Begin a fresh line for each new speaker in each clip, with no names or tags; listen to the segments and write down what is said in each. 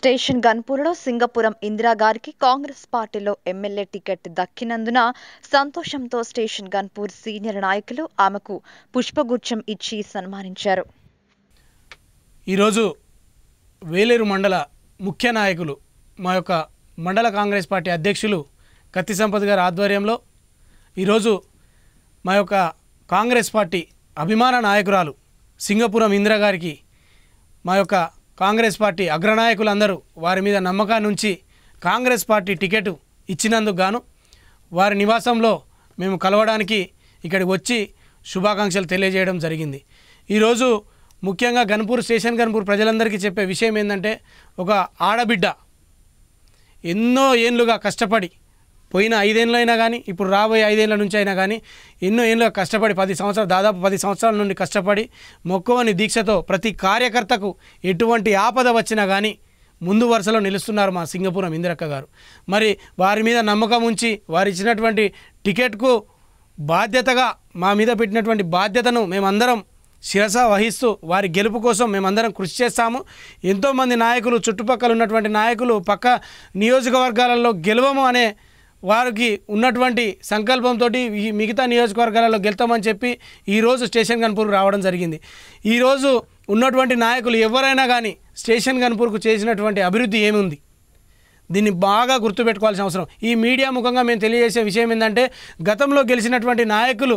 station గన్పూర్లో సింగపురం ఇందిరాగారికి కాంగ్రెస్ పార్టీలో ఎమ్మెల్యే టికెట్ దక్కినందున సంతోషంతో స్టేషన్ గన్పూర్ సీనియర్ నాయకులు ఆమెకు పుష్పగుచ్చం ఇచ్చి సన్మానించారు ఈరోజు వేలేరు మండల ముఖ్య నాయకులు మా యొక్క మండల కాంగ్రెస్ పార్టీ అధ్యక్షులు కత్తి సంపత్ గారి ఆధ్వర్యంలో ఈరోజు మా యొక్క కాంగ్రెస్ పార్టీ అభిమాన నాయకురాలు సింగపురం ఇందిరాగారికి మా యొక్క కాంగ్రెస్ పార్టీ అగ్రనాయకులందరూ వారి మీద నమ్మకాన్ని ఉంచి కాంగ్రెస్ పార్టీ టికెట్ ఇచ్చినందుకు గాను వారి నివాసంలో మేము కలవడానికి ఇక్కడికి వచ్చి శుభాకాంక్షలు తెలియజేయడం జరిగింది ఈరోజు ముఖ్యంగా గన్పూర్ స్టేషన్ గన్పూర్ ప్రజలందరికీ చెప్పే విషయం ఏంటంటే ఒక ఆడబిడ్డ ఎన్నో ఏళ్ళుగా కష్టపడి పోయిన ఐదేళ్ళు అయినా కానీ ఇప్పుడు రాబోయే ఐదేళ్ల నుంచి అయినా కానీ ఎన్నో ఏళ్ళు కష్టపడి పది సంవత్సరాలు దాదాపు పది సంవత్సరాల నుండి కష్టపడి మొక్కువని దీక్షతో ప్రతి కార్యకర్తకు ఎటువంటి ఆపద వచ్చినా కానీ ముందు వరుసలో నిలుస్తున్నారు మా సింగపురం ఇందిరక్క గారు మరి వారి మీద నమ్మకం ఉంచి వారు ఇచ్చినటువంటి టికెట్కు బాధ్యతగా మా మీద పెట్టినటువంటి బాధ్యతను మేమందరం శిరస వహిస్తూ వారి గెలుపు కోసం మేమందరం కృషి చేస్తాము ఎంతోమంది నాయకులు చుట్టుపక్కల ఉన్నటువంటి నాయకులు పక్క నియోజకవర్గాలలో గెలవము అనే వారికి ఉన్నటువంటి సంకల్పంతో ఈ మిగతా నియోజకవర్గాలలో గెలుతామని చెప్పి ఈరోజు స్టేషన్ కన్పూర్కు రావడం జరిగింది ఈరోజు ఉన్నటువంటి నాయకులు ఎవరైనా కానీ స్టేషన్ కన్పూర్కు చేసినటువంటి అభివృద్ధి ఏముంది దీన్ని బాగా గుర్తుపెట్టుకోవాల్సిన అవసరం ఈ మీడియా ముఖంగా మేము తెలియజేసే విషయం ఏంటంటే గతంలో గెలిచినటువంటి నాయకులు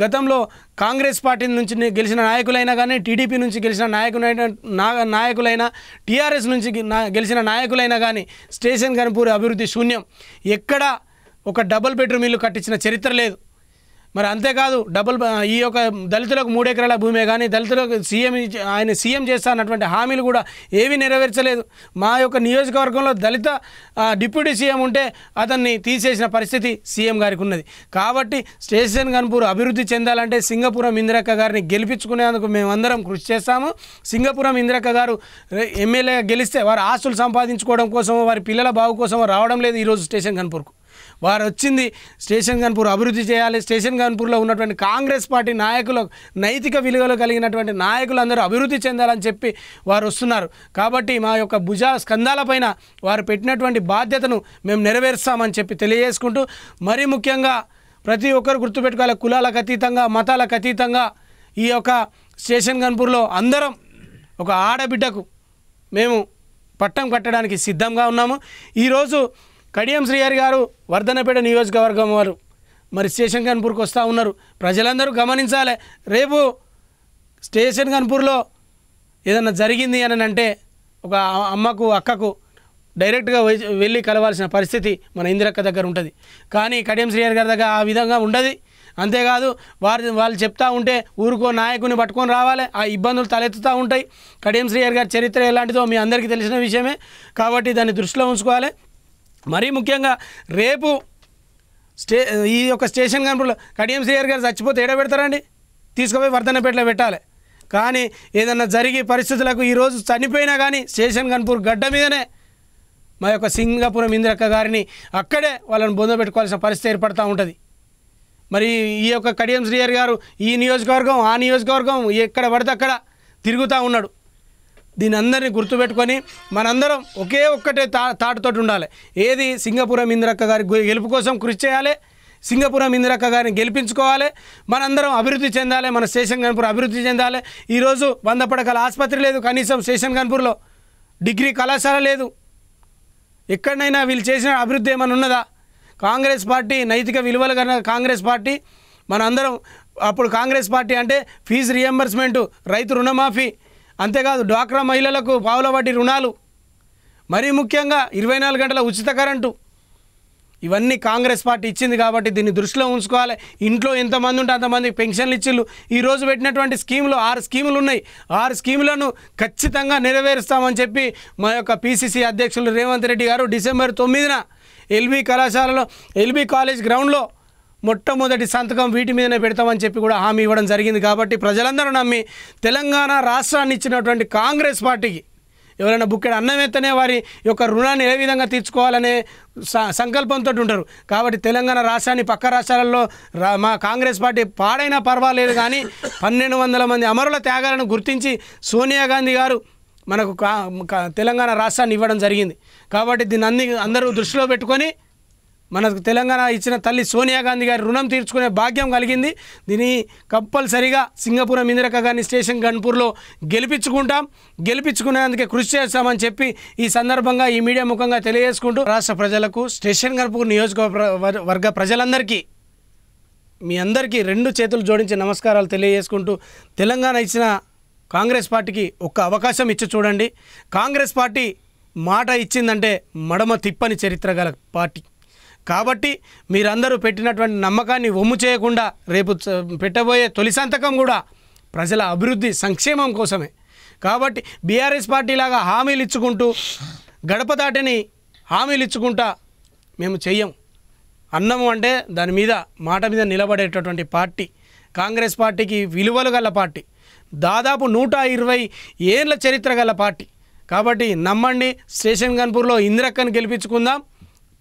గతంలో కాంగ్రెస్ పార్టీ నుంచి గెలిచిన నాయకులైనా కానీ టీడీపీ నుంచి గెలిచిన నాయకులైన నాయకులైనా టీఆర్ఎస్ నుంచి గెలిచిన నాయకులైనా కానీ స్టేషన్ కనిపూరి అభివృద్ధి శూన్యం ఎక్కడ ఒక డబుల్ బెడ్రూమ్ ఇల్లు కట్టించిన చరిత్ర లేదు మరి అంతేకాదు డబుల్ ఈ యొక్క దళితులకు మూడెకరాల భూమే కానీ దళితులకు సీఎం ఆయన సీఎం చేస్తా అన్నటువంటి హామీలు కూడా ఏవి నెరవేర్చలేదు మా యొక్క నియోజకవర్గంలో దళిత డిప్యూటీ సీఎం ఉంటే అతన్ని తీసేసిన పరిస్థితి సీఎం గారికి ఉన్నది కాబట్టి స్టేషన్ గన్పూర్ అభివృద్ధి చెందాలంటే సింగపురం ఇందిరక్క గారిని గెలిపించుకునేందుకు మేమందరం కృషి చేస్తాము సింగపురం ఇందిరక్క గారు ఎమ్మెల్యేగా గెలిస్తే వారు ఆస్తులు సంపాదించుకోవడం కోసం వారి పిల్లల బావు కోసం రావడం లేదు ఈరోజు స్టేషన్ గన్పూర్కు వారు వచ్చింది స్టేషన్ గన్పూర్ అభివృద్ధి చేయాలి స్టేషన్ గన్పూర్లో ఉన్నటువంటి కాంగ్రెస్ పార్టీ నాయకులు నైతిక విలువలు కలిగినటువంటి నాయకులందరూ అభివృద్ధి చెందాలని చెప్పి వారు వస్తున్నారు కాబట్టి మా యొక్క భుజ స్కందాలపైన వారు పెట్టినటువంటి బాధ్యతను మేము నెరవేరుస్తామని చెప్పి తెలియజేసుకుంటూ మరీ ముఖ్యంగా ప్రతి ఒక్కరు గుర్తుపెట్టుకోవాలి కులాలకు అతీతంగా మతాలకు అతీతంగా ఈ యొక్క స్టేషన్ గన్పూర్లో అందరం ఒక ఆడబిడ్డకు మేము పట్టం కట్టడానికి సిద్ధంగా ఉన్నాము ఈరోజు కడియం శ్రీహరి గారు వర్ధనపేట నియోజకవర్గం వారు మరి స్టేషన్ కన్పూర్కి వస్తూ ఉన్నారు ప్రజలందరూ గమనించాలి రేపు స్టేషన్ కన్పూర్లో ఏదన్నా జరిగింది అని అంటే ఒక అమ్మకు అక్కకు డైరెక్ట్గా వెళ్ళి కలవాల్సిన పరిస్థితి మన ఇందిరక్క దగ్గర ఉంటుంది కానీ కడియం శ్రీహరి గారి దగ్గర ఆ విధంగా ఉండదు అంతేకాదు వారి వాళ్ళు చెప్తా ఉంటే ఊరుకో నాయకుని పట్టుకొని రావాలి ఆ ఇబ్బందులు తలెత్తుతూ ఉంటాయి కడియం శ్రీహరి గారి చరిత్ర ఎలాంటిదో మీ అందరికీ తెలిసిన విషయమే కాబట్టి దాన్ని దృష్టిలో ఉంచుకోవాలి మరీ ముఖ్యంగా రేపు స్టే ఈ యొక్క స్టేషన్ కనుక కడియం సీఆర్ గారు చచ్చిపోతే ఏడ పెడతారండి తీసుకుపోయి వర్ధనపేటలో పెట్టాలి కానీ ఏదన్నా జరిగి పరిస్థితులకు ఈరోజు చనిపోయినా కానీ స్టేషన్ కన్పూర్ గడ్డ మీదనే మా యొక్క సింగపురం ఇంద్రక్క గారిని అక్కడే వాళ్ళని బొంద పెట్టుకోవాల్సిన పరిస్థితి ఏర్పడుతూ ఉంటుంది మరి ఈ యొక్క కడియం శ్రీయర్ గారు ఈ నియోజకవర్గం ఆ నియోజకవర్గం ఎక్కడ పడితే అక్కడ తిరుగుతూ ఉన్నాడు దీని అందరినీ గుర్తుపెట్టుకొని మనందరం ఒకే ఒక్కటే తా తాటితోటి ఉండాలి ఏది సింగపురం ఇందిరక్క గారి గెలుపు కోసం కృషి చేయాలి సింగపురం ఇందిరక్క గారిని గెలిపించుకోవాలి మనందరం అభివృద్ధి చెందాలి మన స్టేషన్ గన్పూర్ అభివృద్ధి చెందాలి ఈరోజు వంద పడకల ఆసుపత్రి లేదు కనీసం స్టేషన్ గన్పూర్లో డిగ్రీ కళాశాల లేదు ఎక్కడనైనా వీళ్ళు చేసిన అభివృద్ధి ఏమైనా ఉన్నదా కాంగ్రెస్ పార్టీ నైతిక విలువలు కన్నా కాంగ్రెస్ పార్టీ మనందరం అప్పుడు కాంగ్రెస్ పార్టీ అంటే ఫీజు రియంబర్స్మెంటు రైతు రుణమాఫీ అంతేకాదు డ్వాక్రా మహిళలకు పావుల వడ్డీ రుణాలు మరీ ముఖ్యంగా ఇరవై నాలుగు గంటల ఉచిత కరెంటు ఇవన్నీ కాంగ్రెస్ పార్టీ ఇచ్చింది కాబట్టి దీన్ని దృష్టిలో ఉంచుకోవాలి ఇంట్లో ఎంతమంది ఉంటే అంతమంది పెన్షన్లు ఇచ్చిళ్ళు ఈరోజు పెట్టినటువంటి స్కీములు ఆరు స్కీములు ఉన్నాయి ఆరు స్కీములను ఖచ్చితంగా నెరవేరుస్తామని చెప్పి మా యొక్క పీసీసీ అధ్యక్షులు రేవంత్ రెడ్డి గారు డిసెంబర్ తొమ్మిదిన ఎల్బీ కళాశాలలో ఎల్బీ కాలేజ్ గ్రౌండ్లో మొట్టమొదటి సంతకం వీటి మీదనే పెడతామని చెప్పి కూడా హామీ ఇవ్వడం జరిగింది కాబట్టి ప్రజలందరూ నమ్మి తెలంగాణ రాష్ట్రాన్ని ఇచ్చినటువంటి కాంగ్రెస్ పార్టీకి ఎవరైనా బుక్కెడు అన్నం ఎత్తనే వారి యొక్క రుణాన్ని ఏ విధంగా తీర్చుకోవాలనే సంకల్పంతో ఉంటారు కాబట్టి తెలంగాణ రాష్ట్రాన్ని పక్క రాష్ట్రాలలో మా కాంగ్రెస్ పార్టీ పాడైనా పర్వాలేదు కానీ పన్నెండు వందల మంది అమరుల త్యాగాలను గుర్తించి సోనియా గాంధీ గారు మనకు తెలంగాణ రాష్ట్రాన్ని ఇవ్వడం జరిగింది కాబట్టి దీన్ని అందరూ దృష్టిలో పెట్టుకొని మనకు తెలంగాణ ఇచ్చిన తల్లి సోనియా గాంధీ గారి రుణం తీర్చుకునే భాగ్యం కలిగింది దీని కంపల్సరిగా సింగపురం ఇందిరక గాంధీ స్టేషన్ గన్పూర్లో గెలిపించుకుంటాం గెలిపించుకునేందుకే కృషి చేస్తామని చెప్పి ఈ సందర్భంగా ఈ మీడియా ముఖంగా తెలియజేసుకుంటూ రాష్ట్ర ప్రజలకు స్టేషన్ గన్పూర్ నియోజకవర్గ ప్రజలందరికీ మీ అందరికీ రెండు చేతులు జోడించి నమస్కారాలు తెలియజేసుకుంటూ తెలంగాణ ఇచ్చిన కాంగ్రెస్ పార్టీకి ఒక్క అవకాశం ఇచ్చి చూడండి కాంగ్రెస్ పార్టీ మాట ఇచ్చిందంటే మడమ తిప్పని చరిత్ర గల పార్టీ కాబట్టి మీరందరూ పెట్టినటువంటి నమ్మకాన్ని ఒమ్ము చేయకుండా రేపు పెట్టబోయే తొలి సంతకం కూడా ప్రజల అభివృద్ధి సంక్షేమం కోసమే కాబట్టి బీఆర్ఎస్ పార్టీలాగా హామీలు ఇచ్చుకుంటూ గడప దాటిని హామీలు ఇచ్చుకుంటా మేము చెయ్యం అన్నము అంటే దాని మీద మాట మీద నిలబడేటటువంటి పార్టీ కాంగ్రెస్ పార్టీకి విలువలు గల పార్టీ దాదాపు నూట ఇరవై ఏళ్ళ చరిత్ర గల పార్టీ కాబట్టి నమ్మండి స్టేషన్ గన్పూర్లో ఇంద్రక్కను గెలిపించుకుందాం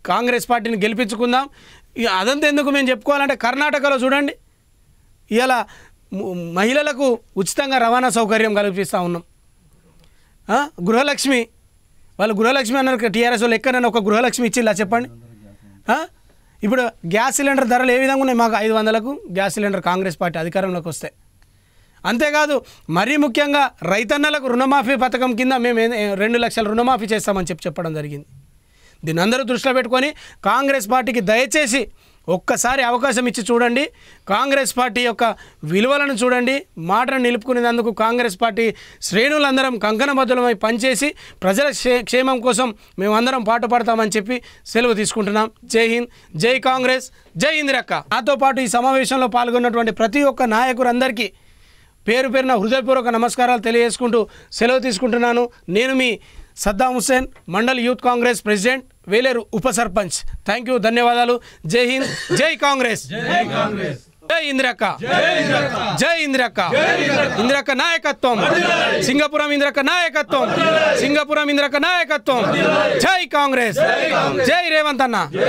కాంగ్రెస్ పార్టీని గెలిపించుకుందాం అదంతా ఎందుకు మేము చెప్పుకోవాలంటే కర్ణాటకలో చూడండి ఇలా మహిళలకు ఉచితంగా రవాణా సౌకర్యం కల్పిస్తూ ఉన్నాం గృహలక్ష్మి వాళ్ళు గృహలక్ష్మి అన్న టీఆర్ఎస్ వాళ్ళు ఎక్కడైనా ఒక గృహలక్ష్మి ఇచ్చిల్లా చెప్పండి ఇప్పుడు గ్యాస్ సిలిండర్ ధరలు ఏ విధంగా ఉన్నాయి మాకు ఐదు వందలకు గ్యాస్ సిలిండర్ కాంగ్రెస్ పార్టీ అధికారంలోకి వస్తే అంతేకాదు మరీ ముఖ్యంగా రైతన్నలకు రుణమాఫీ పథకం కింద మేము రెండు లక్షల రుణమాఫీ చేస్తామని చెప్పి చెప్పడం జరిగింది దీని అందరూ దృష్టిలో పెట్టుకొని కాంగ్రెస్ పార్టీకి దయచేసి ఒక్కసారి అవకాశం ఇచ్చి చూడండి కాంగ్రెస్ పార్టీ యొక్క విలువలను చూడండి మాటను నిలుపుకునేందుకు కాంగ్రెస్ పార్టీ శ్రేణులందరం కంకణబద్ధులమై పనిచేసి ప్రజల క్షేమం కోసం మేమందరం పాటుపడతామని చెప్పి సెలవు తీసుకుంటున్నాం జై హింద్ జై కాంగ్రెస్ జై ఇందిరక్క నాతో పాటు ఈ సమావేశంలో పాల్గొన్నటువంటి ప్రతి ఒక్క నాయకులందరికీ పేరు పేరున హృదయపూర్వక నమస్కారాలు తెలియజేసుకుంటూ సెలవు తీసుకుంటున్నాను నేను మీ సద్దాం హుసేన్ మండల్ యూత్ కాంగ్రెస్ ప్రెసిడెంట్ వేలేరు ఉప సర్పంచ్ థ్యాంక్ యూ ధన్యవాదాలు జై హింద్ జై కాంగ్రెస్ జై ఇంద్రక జై ఇంద్రక ఇందిరక్క నాయకత్వం సింగపురం ఇంద్రక నాయకత్వం సింగపురం ఇంద్రక నాయకత్వం జై కాంగ్రెస్ జై రేవంత్ అన్న